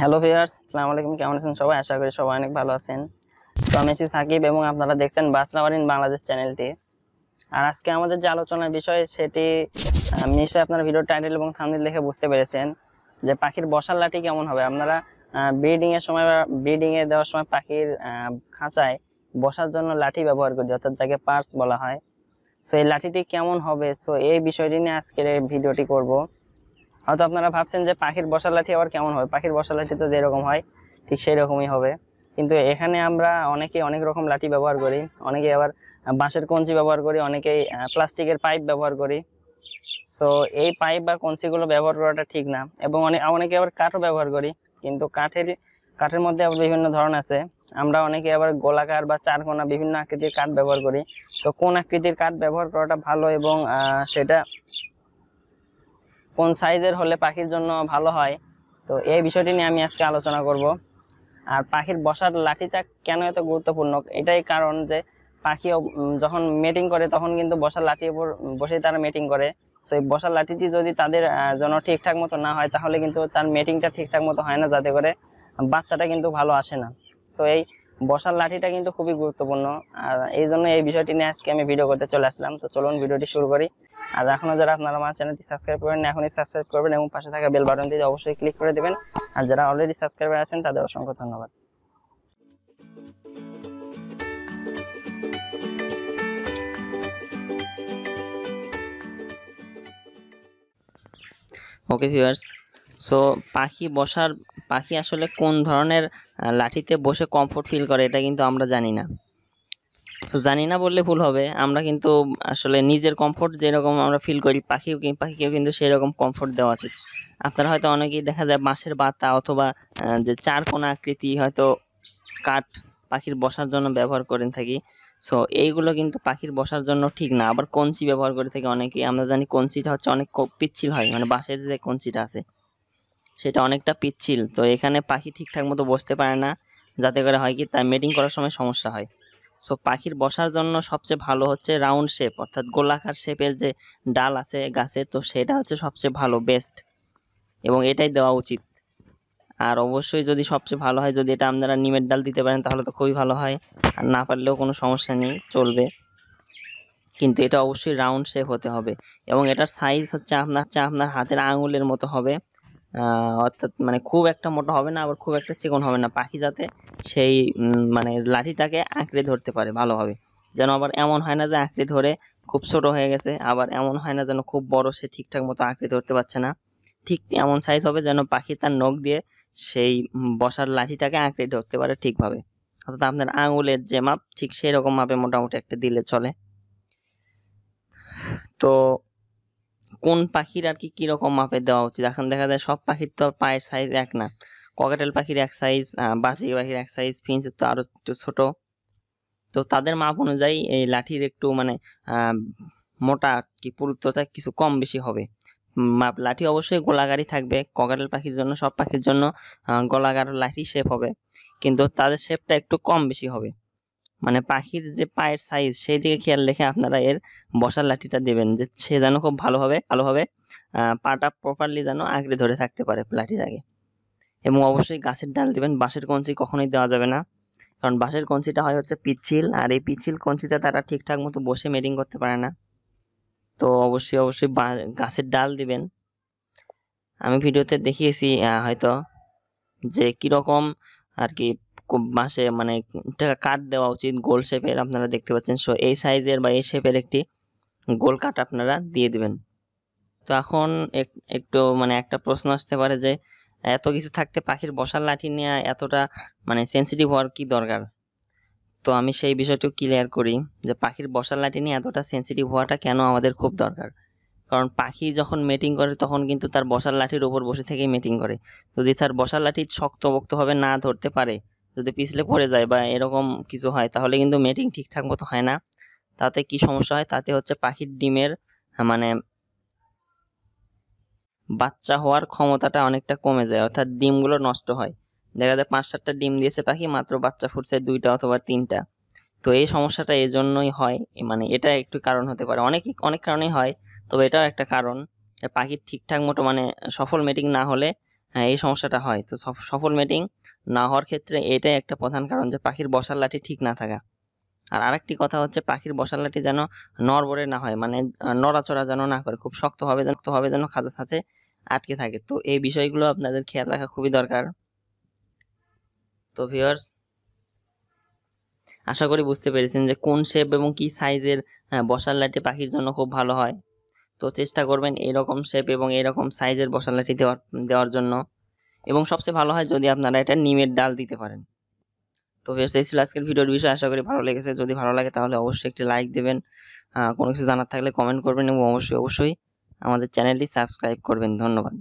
hello viewers আসসালামু আলাইকুম কেমন আছেন সবাই আশা করি সবাই অনেক ভালো আছেন তো আমি সাকিব এবং আপনারা দেখছেন বাসলাবার বাংলাদেশ চ্যানেলটি আর আজকে আমাদের যে আলোচনার বিষয় সেটি নিশ্চয়ই আপনারা ভিডিও টাইটেল এবং থামনিল দেখে বুঝতে পেরেছেন যে পাখির বসার লাঠি কেমন হবে আপনারা ব্রিডিংয়ের সময় বা ব্রিডিংয়ে দেওয়ার সময় পাখির খাঁচায় বসার জন্য লাঠি ব্যবহার করি অর্থাৎ যাকে পার্স বলা হয় সো এই লাঠিটি কেমন হবে সো এই বিষয়টি নিয়ে আজকের এই ভিডিওটি করবো হয়তো আপনারা ভাবছেন যে পাখির বসার লাঠি আবার কেমন হবে পাখির বসার লাঠি তো যেরকম হয় ঠিক সেই রকমই হবে কিন্তু এখানে আমরা অনেকে অনেক রকম লাঠি ব্যবহার করি অনেকে আবার বাঁশের কঞ্চি ব্যবহার করি অনেকেই প্লাস্টিকের পাইপ ব্যবহার করি সো এই পাইপ বা কঞ্চিগুলো ব্যবহার করাটা ঠিক না এবং অনেক অনেকে আবার কাঠও ব্যবহার করি কিন্তু কাঠের কাঠের মধ্যে আবার বিভিন্ন ধরন আছে আমরা অনেকে আবার গোলাকার বা চারকোনা বিভিন্ন আকৃতির কাঠ ব্যবহার করি তো কোন আকৃতির কাঠ ব্যবহার করাটা ভালো এবং সেটা কোন সাইজের হলে পাখির জন্য ভালো হয় তো এই বিষয়টি নিয়ে আমি আজকে আলোচনা করব আর পাখির বসার লাঠিটা কেন এত গুরুত্বপূর্ণ এটাই কারণ যে পাখি যখন মেটিং করে তখন কিন্তু বসার লাঠির উপর বসে তারা মেটিং করে সো এই বসার লাঠিটি যদি তাদের জন্য ঠিকঠাক মতো না হয় তাহলে কিন্তু তার মেটিংটা ঠিকঠাক মতো হয় না যাতে করে বাচ্চাটা কিন্তু ভালো আসে না সো এই বসার লাঠিটা কিন্তু খুবই গুরুত্বপূর্ণ আর এই জন্য এই বিষয়টি নিয়ে আজকে আমি ভিডিও করতে চলে আসলাম তো চলুন ভিডিওটি শুরু করি আর এখনো যারা আপনারা আমার চ্যানেলটি সাবস্ক্রাইব করেন এখনই সাবস্ক্রাইব করবেন এবং পাশে থাকা বেল বাটন দিয়ে অবশ্যই ক্লিক করে দেবেন আর যারা অলরেডি সাবস্ক্রাইবার আছেন তাদের অসংখ্য ধন্যবাদ ওকে ভিউয়ার্স সো পাখি বসার পাখি আসলে কোন ধরনের লাঠিতে বসে কমফোর্ট ফিল করে এটা কিন্তু আমরা জানি না সো জানি না বললে ভুল হবে আমরা কিন্তু আসলে নিজের কমফোর্ট যেরকম আমরা ফিল করি পাখি পাখিকেও কিন্তু সেই রকম কমফোর্ট দেওয়া উচিত আপনারা হয়তো অনেকেই দেখা যায় বাঁশের বাতা অথবা যে চার কোনা আকৃতি হয়তো কাঠ পাখির বসার জন্য ব্যবহার করেন থাকি সো এইগুলো কিন্তু পাখির বসার জন্য ঠিক না আবার কঞ্চি ব্যবহার করে থাকি অনেকেই আমরা জানি কঞ্চিটা হচ্ছে অনেক পিচ্ছিল হয় মানে বাঁশের যে কঞ্চিটা আছে সেটা অনেকটা পিচ্ছিল তো এখানে পাখি ঠিকঠাক মতো বসতে পারে না যাতে করে হয় কি তার মেটিং করার সময় সমস্যা হয় সো পাখির বসার জন্য সবচেয়ে ভালো হচ্ছে রাউন্ড শেপ অর্থাৎ গোলাকার শেপের যে ডাল আছে গাছে তো সেটা হচ্ছে সবচেয়ে ভালো বেস্ট এবং এটাই দেওয়া উচিত আর অবশ্যই যদি সবচেয়ে ভালো হয় যদি এটা আপনারা নিমের ডাল দিতে পারেন তাহলে তো খুবই ভালো হয় আর না পারলেও কোনো সমস্যা নেই চলবে কিন্তু এটা অবশ্যই রাউন্ড শেপ হতে হবে এবং এটার সাইজ হচ্ছে আপনার হচ্ছে আপনার হাতের আঙুলের মতো হবে অর্থাৎ মানে খুব একটা মোটা হবে না আবার খুব একটা চিকন হবে না পাখি যাতে সেই মানে লাঠিটাকে আঁকড়ে ধরতে পারে ভালোভাবে যেন আবার এমন হয় না যে আঁকড়ে ধরে খুব ছোট হয়ে গেছে আবার এমন হয় না যেন খুব বড় সে ঠিকঠাক মতো আঁকড়ে ধরতে পারছে না ঠিক এমন সাইজ হবে যেন পাখি তার নখ দিয়ে সেই বসার লাঠিটাকে আঁকড়ে ধরতে পারে ঠিকভাবে অর্থাৎ আপনার আঙুলের যে মাপ ঠিক সেই রকম মাপে মোটামুটি একটা দিলে চলে তো কোন পাখির আর কি কীরকম মাপে দেওয়া উচিত এখন দেখা যায় সব পাখির তো আর পায়ের সাইজ এক না ককাটেল পাখির এক সাইজ বাসি পাখির এক সাইজ ফিঞ্চের তো আরও একটু ছোটো তো তাদের মাপ অনুযায়ী এই লাঠির একটু মানে মোটা কি পুরুত্বটা কিছু কম বেশি হবে মাপ লাঠি অবশ্যই গোলাগারই থাকবে ককাটেল পাখির জন্য সব পাখির জন্য গলাগার লাঠি শেপ হবে কিন্তু তাদের শেপটা একটু কম বেশি হবে মানে পাখির যে পায়ের সাইজ সেই দিকে খেয়াল রেখে আপনারা এর বসার লাঠিটা দেবেন যে সে যেন খুব ভালোভাবে ভালোভাবে পাটা প্রপারলি যেন আঁকড়ে ধরে থাকতে পারে লাঠিটাকে এবং অবশ্যই গাছের ডাল দেবেন বাঁশের কঞ্চি কখনোই দেওয়া যাবে না কারণ বাঁশের কঞ্চিটা হয় হচ্ছে পিচ্ছিল আর এই পিচ্ছিল কঞ্চিতে তারা ঠিকঠাক মতো বসে মেডিং করতে পারে না তো অবশ্যই অবশ্যই গাছের ডাল দিবেন আমি ভিডিওতে দেখিয়েছি হয়তো যে কীরকম আর কি মাসে মানে টাকা কাট দেওয়া উচিত গোল শেপের আপনারা দেখতে পাচ্ছেন সো এই সাইজের বা এই শেপের একটি গোল কাট আপনারা দিয়ে দেবেন তো এখন একটু মানে একটা প্রশ্ন আসতে পারে যে এত কিছু থাকতে পাখির বসার লাঠি নেওয়া এতটা মানে সেন্সিটিভ হওয়ার কি দরকার তো আমি সেই বিষয়টিও ক্লিয়ার করি যে পাখির বসার লাঠি নিয়ে এতটা সেন্সিটিভ হওয়াটা কেন আমাদের খুব দরকার কারণ পাখি যখন মেটিং করে তখন কিন্তু তার বসার লাঠির ওপর বসে থেকেই মেটিং করে যদি তার বসার লাঠি শক্ত শক্তপোক্তভাবে না ধরতে পারে যদি পিছলে পড়ে যায় বা এরকম কিছু হয় তাহলে কিন্তু মেটিং ঠিকঠাক মতো হয় না তাতে কি সমস্যা হয় তাতে হচ্ছে পাখির ডিমের হ্যাঁ, মানে বাচ্চা হওয়ার ক্ষমতাটা অনেকটা কমে যায় অর্থাৎ ডিমগুলো নষ্ট হয় দেখা যায় পাঁচ সাতটা ডিম দিয়েছে পাখি মাত্র বাচ্চা ফুটছে দুইটা অথবা তিনটা তো এই সমস্যাটা এই জন্যই হয় মানে এটা একটু কারণ হতে পারে অনেক অনেক কারণেই হয় তবে এটাও একটা কারণ পাখির ঠিকঠাক মতো মানে সফল মেটিং না হলে হ্যাঁ এই সমস্যাটা হয় তো সফল মেটিং না হওয়ার ক্ষেত্রে এটাই একটা প্রধান কারণ যে পাখির বসার লাঠি ঠিক না থাকা আর আরেকটি কথা হচ্ছে পাখির বসার লাঠি যেন নড়বড়ে না হয় মানে নড়াচড়া যেন না করে খুব শক্তভাবে যেন শক্তভাবে যেন খাঁচা সাথে আটকে থাকে তো এই বিষয়গুলো আপনাদের খেয়াল রাখা খুবই দরকার তো ভিউয়ার্স আশা করি বুঝতে পেরেছেন যে কোন শেপ এবং কি সাইজের হ্যাঁ, বসার লাঠি পাখির জন্য খুব ভালো হয় তো চেষ্টা করবেন এরকম শেপ এবং এরকম সাইজের বসালাটি দেওয়ার দেওয়ার জন্য এবং সবচেয়ে ভালো হয় যদি আপনারা এটা নিমের ডাল দিতে পারেন তো এই ছিল আজকের ভিডিওর বিষয় আশা করি ভালো লেগেছে যদি ভালো লাগে তাহলে অবশ্যই একটি লাইক দেবেন কোনো কিছু জানার থাকলে কমেন্ট করবেন এবং অবশ্যই অবশ্যই আমাদের চ্যানেলটি সাবস্ক্রাইব করবেন ধন্যবাদ